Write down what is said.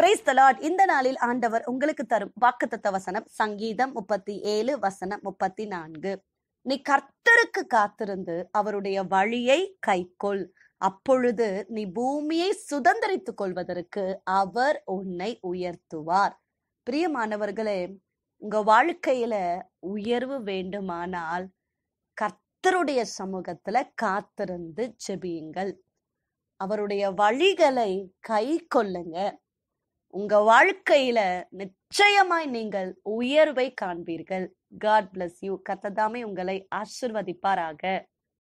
price தலாட் இந்த நாளில் ஆண்டவர் உங்களுக்கு தரும் வாக்குத்தத்த வசனம் சங்கீதம் முப்பத்தி ஏழு வசனம் முப்பத்தி நான்கு நீ கர்த்தருக்கு காத்திருந்து அவருடைய வழியை கைக்கொள் அப்பொழுது நீ பூமியை சுதந்திரித்துக் கொள்வதற்கு அவர் உன்னை உயர்த்துவார் பிரியமானவர்களே உங்க வாழ்க்கையில உயர்வு வேண்டுமானால் கர்த்தருடைய சமூகத்துல காத்திருந்து செபியுங்கள் அவருடைய வழிகளை கை கொள்ளுங்க உங்க வாழ்க்கையில நிச்சயமாய் நீங்கள் உயர்வை காண்பீர்கள் காட் பிளஸ் யூ கத்ததாமே உங்களை ஆசிர்வதிப்பாராக